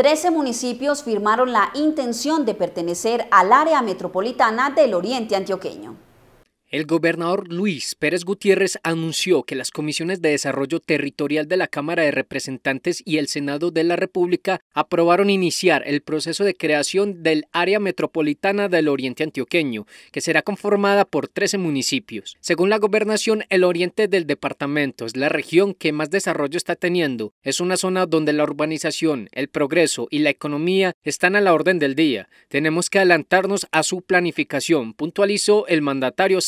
13 municipios firmaron la intención de pertenecer al área metropolitana del Oriente Antioqueño. El gobernador Luis Pérez Gutiérrez anunció que las comisiones de desarrollo territorial de la Cámara de Representantes y el Senado de la República aprobaron iniciar el proceso de creación del área metropolitana del Oriente Antioqueño, que será conformada por 13 municipios. Según la gobernación, el oriente del departamento es la región que más desarrollo está teniendo. Es una zona donde la urbanización, el progreso y la economía están a la orden del día. Tenemos que adelantarnos a su planificación, puntualizó el mandatario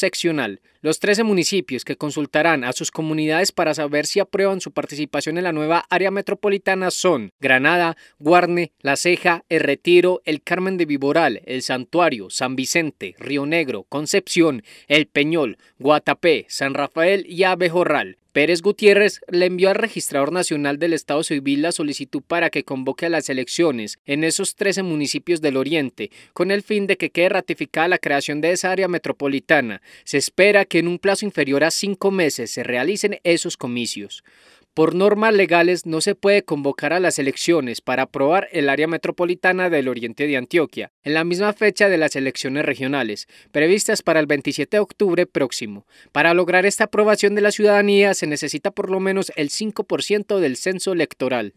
los 13 municipios que consultarán a sus comunidades para saber si aprueban su participación en la nueva área metropolitana son Granada, Guarne, La Ceja, El Retiro, El Carmen de Viboral, El Santuario, San Vicente, Río Negro, Concepción, El Peñol, Guatapé, San Rafael y Abejorral. Pérez Gutiérrez le envió al registrador nacional del Estado Civil la solicitud para que convoque a las elecciones en esos 13 municipios del Oriente, con el fin de que quede ratificada la creación de esa área metropolitana. Se espera que en un plazo inferior a cinco meses se realicen esos comicios. Por normas legales no se puede convocar a las elecciones para aprobar el área metropolitana del Oriente de Antioquia, en la misma fecha de las elecciones regionales, previstas para el 27 de octubre próximo. Para lograr esta aprobación de la ciudadanía se necesita por lo menos el 5% del censo electoral.